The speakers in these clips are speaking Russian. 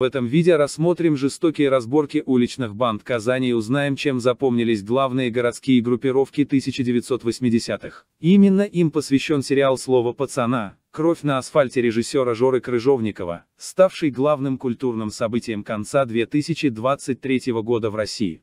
В этом видео рассмотрим жестокие разборки уличных банд Казани и узнаем, чем запомнились главные городские группировки 1980-х. Именно им посвящен сериал «Слово пацана», «Кровь на асфальте» режиссера Жоры Крыжовникова, ставший главным культурным событием конца 2023 года в России.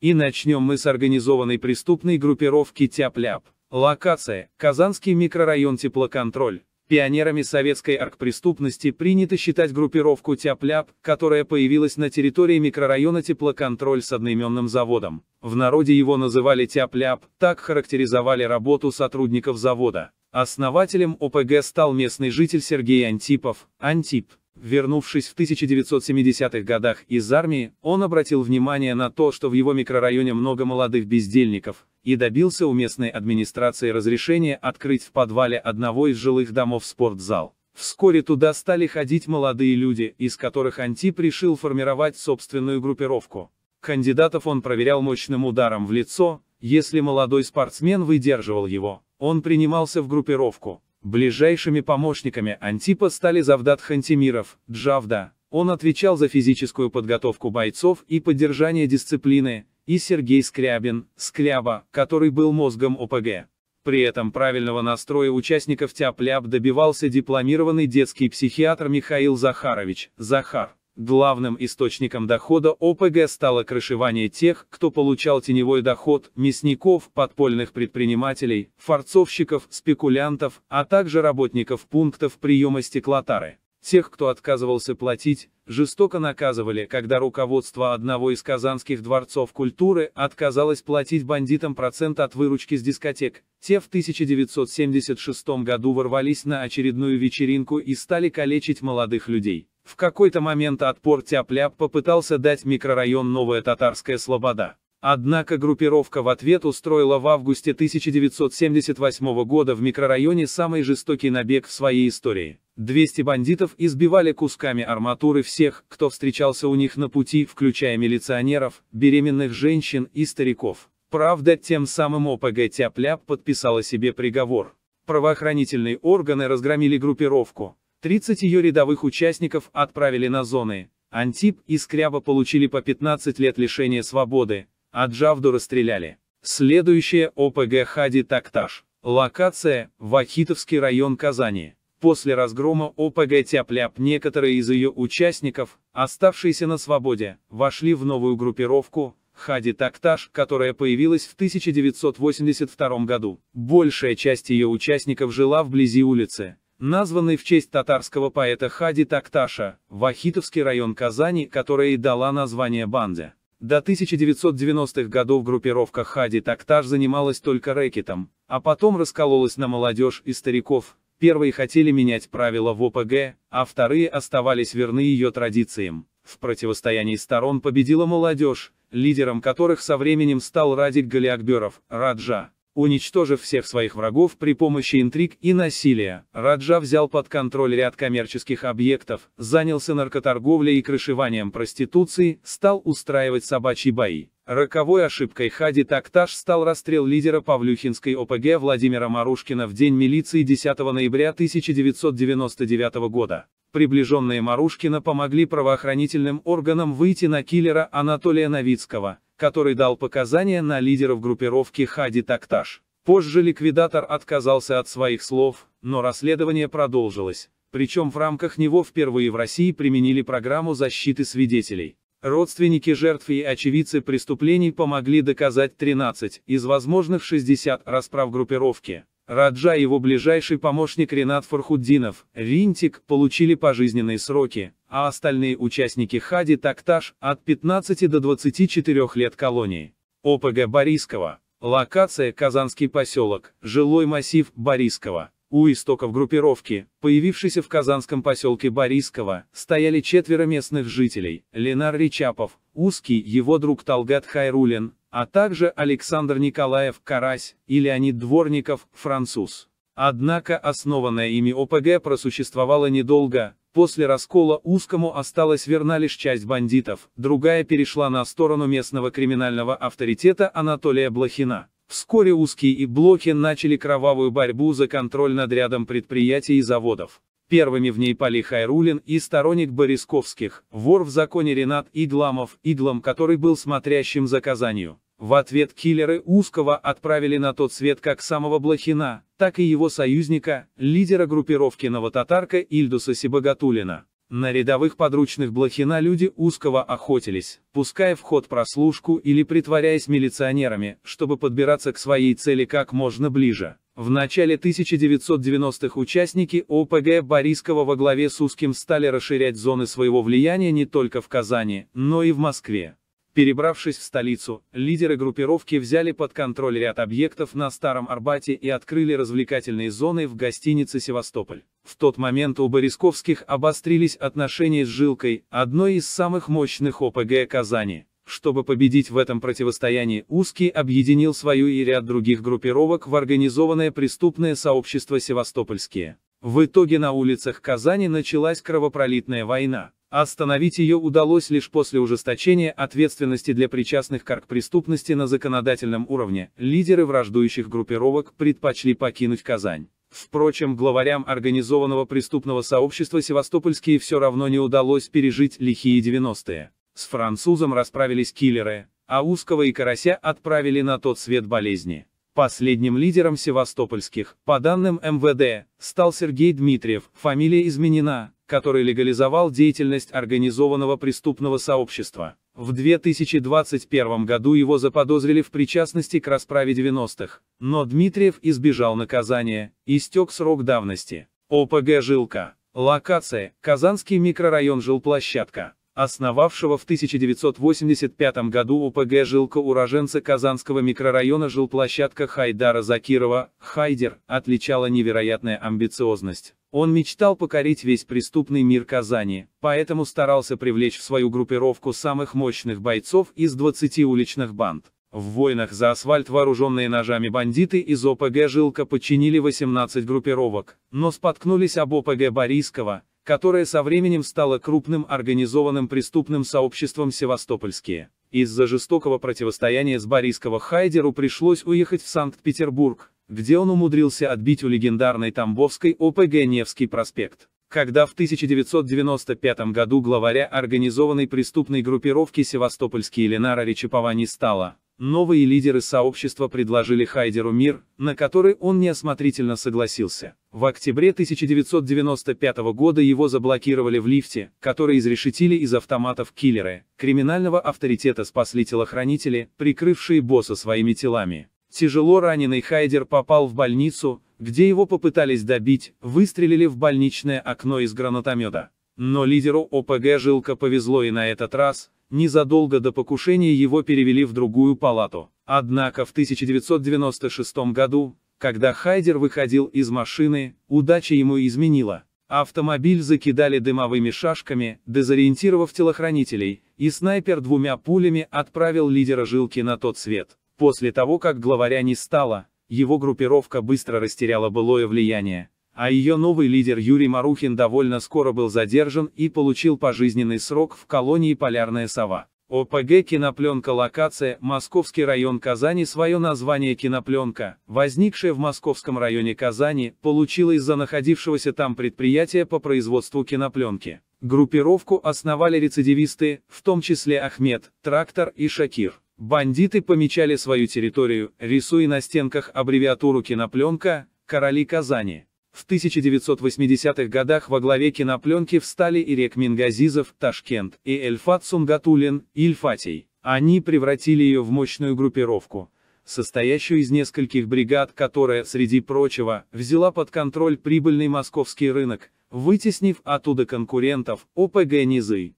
И начнем мы с организованной преступной группировки «Тяп-ляп». Локация – Казанский микрорайон «Теплоконтроль». Пионерами советской аркпреступности принято считать группировку Тяпляп, которая появилась на территории микрорайона Теплоконтроль с одноименным заводом. В народе его называли Тяпляп, так характеризовали работу сотрудников завода. Основателем ОПГ стал местный житель Сергей Антипов, Антип. Вернувшись в 1970-х годах из армии, он обратил внимание на то, что в его микрорайоне много молодых бездельников, и добился у местной администрации разрешения открыть в подвале одного из жилых домов спортзал. Вскоре туда стали ходить молодые люди, из которых Антип решил формировать собственную группировку. Кандидатов он проверял мощным ударом в лицо, если молодой спортсмен выдерживал его, он принимался в группировку, Ближайшими помощниками Антипа стали Завдат Хантимиров, Джавда, он отвечал за физическую подготовку бойцов и поддержание дисциплины, и Сергей Скрябин, Скляба, который был мозгом ОПГ. При этом правильного настроя участников тяп добивался дипломированный детский психиатр Михаил Захарович, Захар. Главным источником дохода ОПГ стало крышевание тех, кто получал теневой доход, мясников, подпольных предпринимателей, форцовщиков, спекулянтов, а также работников пунктов приема стеклотары. Тех, кто отказывался платить, жестоко наказывали, когда руководство одного из казанских дворцов культуры отказалось платить бандитам процент от выручки с дискотек. Те в 1976 году ворвались на очередную вечеринку и стали калечить молодых людей. В какой-то момент отпор Тяпляп попытался дать микрорайон Новая Татарская Слобода. Однако группировка в ответ устроила в августе 1978 года в микрорайоне самый жестокий набег в своей истории. 200 бандитов избивали кусками арматуры всех, кто встречался у них на пути, включая милиционеров, беременных женщин и стариков. Правда, тем самым ОПГ Тяпляп подписала себе приговор. Правоохранительные органы разгромили группировку, 30 ее рядовых участников отправили на зоны. Антип и Скряба получили по 15 лет лишения свободы, а Джавду расстреляли. Следующее ОПГ Хади Такташ. Локация – Вахитовский район Казани. После разгрома ОПГ Тяпляп некоторые из ее участников, оставшиеся на свободе, вошли в новую группировку Хади Такташ, которая появилась в 1982 году. Большая часть ее участников жила вблизи улицы, названный в честь татарского поэта Хади Такташа, Вахитовский район Казани, которая и дала название банде. До 1990-х годов группировка Хади Такташ занималась только рэкетом, а потом раскололась на молодежь и стариков. Первые хотели менять правила в ОПГ, а вторые оставались верны ее традициям. В противостоянии сторон победила молодежь, лидером которых со временем стал Радик Галиакберов, Раджа. Уничтожив всех своих врагов при помощи интриг и насилия, Раджа взял под контроль ряд коммерческих объектов, занялся наркоторговлей и крышеванием проституции, стал устраивать собачьи бои. Роковой ошибкой Хади Такташ стал расстрел лидера Павлюхинской ОПГ Владимира Марушкина в День милиции 10 ноября 1999 года. Приближенные Марушкина помогли правоохранительным органам выйти на киллера Анатолия Новицкого, который дал показания на лидеров группировки Хади Такташ. Позже ликвидатор отказался от своих слов, но расследование продолжилось. Причем в рамках него впервые в России применили программу защиты свидетелей. Родственники жертв и очевидцы преступлений помогли доказать 13 из возможных 60 расправ группировки. Раджа и его ближайший помощник Ренат Фархуддинов, Ринтик, получили пожизненные сроки, а остальные участники Хади Такташ – от 15 до 24 лет колонии. ОПГ Борисского. Локация – Казанский поселок, жилой массив Борисского. У истоков группировки, появившейся в казанском поселке Борисково, стояли четверо местных жителей – Ленар Речапов, Узкий, его друг Талгат Хайрулин, а также Александр Николаев Карась и Леонид Дворников, француз. Однако основанная ими ОПГ просуществовала недолго, после раскола узкому осталась верна лишь часть бандитов, другая перешла на сторону местного криминального авторитета Анатолия Блохина. Вскоре Узкий и Блохин начали кровавую борьбу за контроль над рядом предприятий и заводов. Первыми в ней пали Хайрулин и сторонник Борисковских, вор в законе Ренат Идламов, Идлам, который был смотрящим за Казанью. В ответ киллеры Узкого отправили на тот свет как самого Блохина, так и его союзника, лидера группировки «Новотатарка» Ильдуса Сибагатулина. На рядовых подручных Блохина люди Узкого охотились, пуская в ход прослушку или притворяясь милиционерами, чтобы подбираться к своей цели как можно ближе. В начале 1990-х участники ОПГ Борисского во главе с Узким стали расширять зоны своего влияния не только в Казани, но и в Москве. Перебравшись в столицу, лидеры группировки взяли под контроль ряд объектов на Старом Арбате и открыли развлекательные зоны в гостинице «Севастополь». В тот момент у Борисковских обострились отношения с «Жилкой», одной из самых мощных ОПГ Казани. Чтобы победить в этом противостоянии, Узкий объединил свою и ряд других группировок в организованное преступное сообщество «Севастопольские». В итоге на улицах Казани началась кровопролитная война. А остановить ее удалось лишь после ужесточения ответственности для причастных к арк-преступности на законодательном уровне. Лидеры враждующих группировок предпочли покинуть Казань. Впрочем, главарям организованного преступного сообщества севастопольские все равно не удалось пережить лихие 90-е. С французом расправились киллеры, а узкого и карася отправили на тот свет болезни. Последним лидером севастопольских, по данным МВД, стал Сергей Дмитриев, фамилия изменена, который легализовал деятельность организованного преступного сообщества. В 2021 году его заподозрили в причастности к расправе 90-х, но Дмитриев избежал наказания, истек срок давности. ОПГ «Жилка». Локация – Казанский микрорайон «Жилплощадка» основавшего в 1985 году ОПГ «Жилка» уроженца Казанского микрорайона жилплощадка Хайдара Закирова, Хайдер, отличала невероятная амбициозность. Он мечтал покорить весь преступный мир Казани, поэтому старался привлечь в свою группировку самых мощных бойцов из 20 уличных банд. В войнах за асфальт вооруженные ножами бандиты из ОПГ «Жилка» подчинили 18 группировок, но споткнулись об ОПГ Борисского которое со временем стало крупным организованным преступным сообществом Севастопольские. Из-за жестокого противостояния с Борисского Хайдеру пришлось уехать в Санкт-Петербург, где он умудрился отбить у легендарной Тамбовской ОПГ Невский проспект. Когда в 1995 году главаря организованной преступной группировки «Севастопольские Ленара» Речапова не стало, Новые лидеры сообщества предложили Хайдеру мир, на который он неосмотрительно согласился. В октябре 1995 года его заблокировали в лифте, который изрешетили из автоматов киллеры. Криминального авторитета спасли телохранители, прикрывшие босса своими телами. Тяжело раненый Хайдер попал в больницу, где его попытались добить, выстрелили в больничное окно из гранатомета. Но лидеру ОПГ Жилка повезло и на этот раз, Незадолго до покушения его перевели в другую палату. Однако в 1996 году, когда Хайдер выходил из машины, удача ему изменила. Автомобиль закидали дымовыми шашками, дезориентировав телохранителей, и снайпер двумя пулями отправил лидера жилки на тот свет. После того, как главаря не стало, его группировка быстро растеряла былое влияние. А ее новый лидер Юрий Марухин довольно скоро был задержан и получил пожизненный срок в колонии «Полярная сова». ОПГ «Кинопленка. Локация. Московский район Казани» свое название «Кинопленка», возникшая в московском районе Казани, получила из-за находившегося там предприятия по производству кинопленки. Группировку основали рецидивисты, в том числе Ахмед, Трактор и Шакир. Бандиты помечали свою территорию, рисуя на стенках аббревиатуру «Кинопленка», «Короли Казани». В 1980-х годах во главе кинопленки встали Ирек Мингазизов, Ташкент, и Эльфат Сунгатулин, Ильфатий. Они превратили ее в мощную группировку, состоящую из нескольких бригад, которая, среди прочего, взяла под контроль прибыльный московский рынок, вытеснив оттуда конкурентов ОПГ «Низы».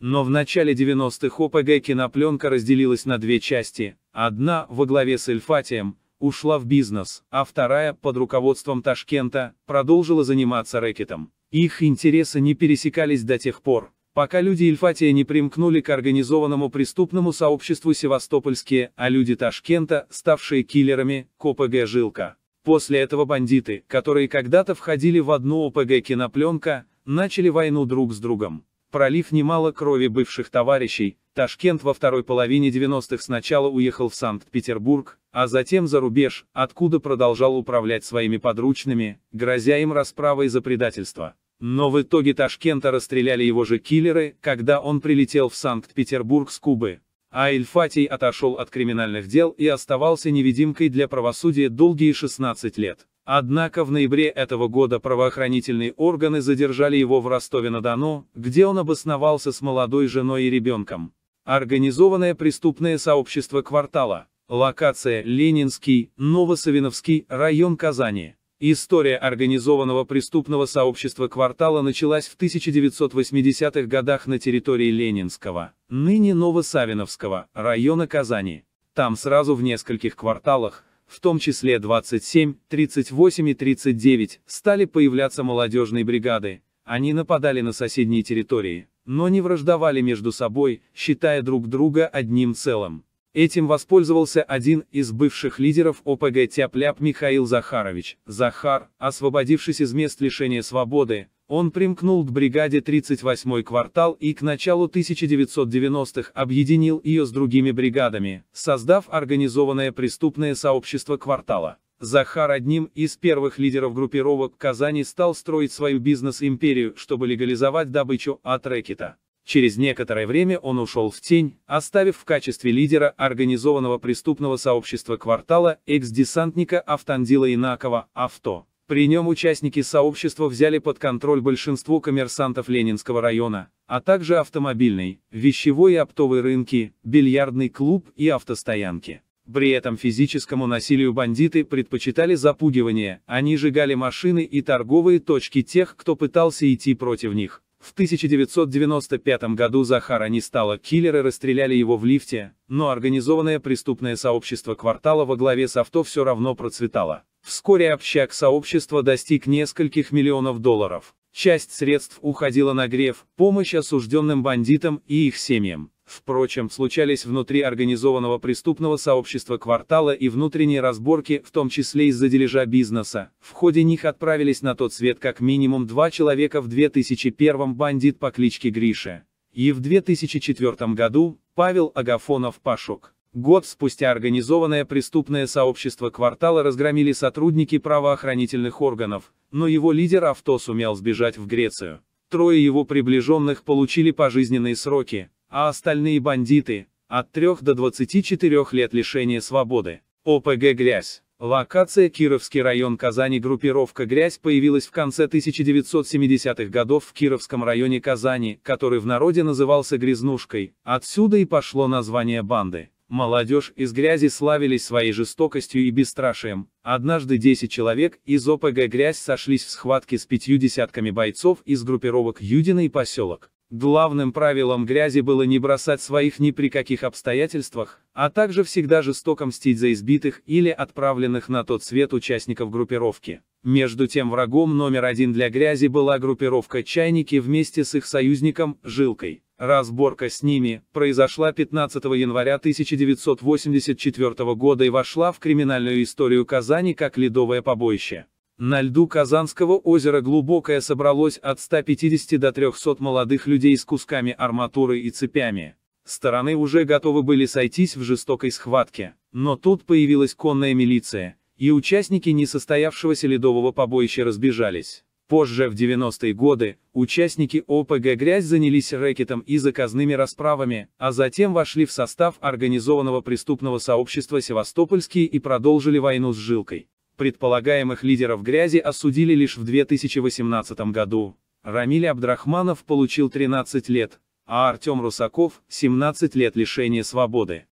Но в начале 90-х ОПГ кинопленка разделилась на две части, одна во главе с Эльфатием, ушла в бизнес, а вторая, под руководством Ташкента, продолжила заниматься рэкетом. Их интересы не пересекались до тех пор, пока люди Ильфатия не примкнули к организованному преступному сообществу севастопольские, а люди Ташкента, ставшие киллерами, к ОПГ «Жилка». После этого бандиты, которые когда-то входили в одну ОПГ «Кинопленка», начали войну друг с другом пролив немало крови бывших товарищей, Ташкент во второй половине 90-х сначала уехал в Санкт-Петербург, а затем за рубеж, откуда продолжал управлять своими подручными, грозя им расправой за предательство. Но в итоге Ташкента расстреляли его же киллеры, когда он прилетел в Санкт-Петербург с Кубы. А Ильфатий отошел от криминальных дел и оставался невидимкой для правосудия долгие 16 лет. Однако в ноябре этого года правоохранительные органы задержали его в Ростове-на-Дону, где он обосновался с молодой женой и ребенком. Организованное преступное сообщество квартала. Локация Ленинский, Новосавиновский, район Казани. История организованного преступного сообщества квартала началась в 1980-х годах на территории Ленинского, ныне Новосавиновского, района Казани. Там сразу в нескольких кварталах, в том числе 27, 38 и 39, стали появляться молодежные бригады. Они нападали на соседние территории, но не враждовали между собой, считая друг друга одним целым. Этим воспользовался один из бывших лидеров ОПГ Тяпляп Михаил Захарович. Захар, освободившись из мест лишения свободы, он примкнул к бригаде 38-й квартал и к началу 1990-х объединил ее с другими бригадами, создав организованное преступное сообщество квартала. Захар одним из первых лидеров группировок Казани стал строить свою бизнес-империю, чтобы легализовать добычу от рэкета. Через некоторое время он ушел в тень, оставив в качестве лидера организованного преступного сообщества квартала экс-десантника Автандила Инакова «Авто». При нем участники сообщества взяли под контроль большинство коммерсантов Ленинского района, а также автомобильный, вещевой и оптовый рынки, бильярдный клуб и автостоянки. При этом физическому насилию бандиты предпочитали запугивание, они сжигали машины и торговые точки тех, кто пытался идти против них. В 1995 году Захара не стало, киллеры расстреляли его в лифте, но организованное преступное сообщество квартала во главе с авто все равно процветало. Вскоре общак сообщества достиг нескольких миллионов долларов. Часть средств уходила на греф, помощь осужденным бандитам и их семьям. Впрочем, случались внутри организованного преступного сообщества квартала и внутренние разборки, в том числе из-за дележа бизнеса. В ходе них отправились на тот свет как минимум два человека в 2001 бандит по кличке Гриша. И в 2004 году Павел Агафонов Пашук. Год спустя организованное преступное сообщество квартала разгромили сотрудники правоохранительных органов, но его лидер авто сумел сбежать в Грецию. Трое его приближенных получили пожизненные сроки, а остальные бандиты – от 3 до 24 лет лишения свободы. ОПГ «Грязь». Локация Кировский район Казани Группировка «Грязь» появилась в конце 1970-х годов в Кировском районе Казани, который в народе назывался «Грязнушкой», отсюда и пошло название банды. Молодежь из грязи славились своей жестокостью и бесстрашием. Однажды 10 человек из ОПГ «Грязь» сошлись в схватке с пятью десятками бойцов из группировок «Юдина» и «Поселок». Главным правилом грязи было не бросать своих ни при каких обстоятельствах, а также всегда жестоко мстить за избитых или отправленных на тот свет участников группировки. Между тем врагом номер один для грязи была группировка «Чайники» вместе с их союзником «Жилкой». Разборка с ними произошла 15 января 1984 года и вошла в криминальную историю Казани как ледовое побоище. На льду Казанского озера Глубокое собралось от 150 до 300 молодых людей с кусками арматуры и цепями. Стороны уже готовы были сойтись в жестокой схватке, но тут появилась конная милиция, и участники несостоявшегося ледового побоища разбежались. Позже, в 90-е годы, участники ОПГ «Грязь» занялись рэкетом и заказными расправами, а затем вошли в состав организованного преступного сообщества «Севастопольские» и продолжили войну с «Жилкой». Предполагаемых лидеров «Грязи» осудили лишь в 2018 году. Рамиль Абдрахманов получил 13 лет, а Артем Русаков – 17 лет лишения свободы.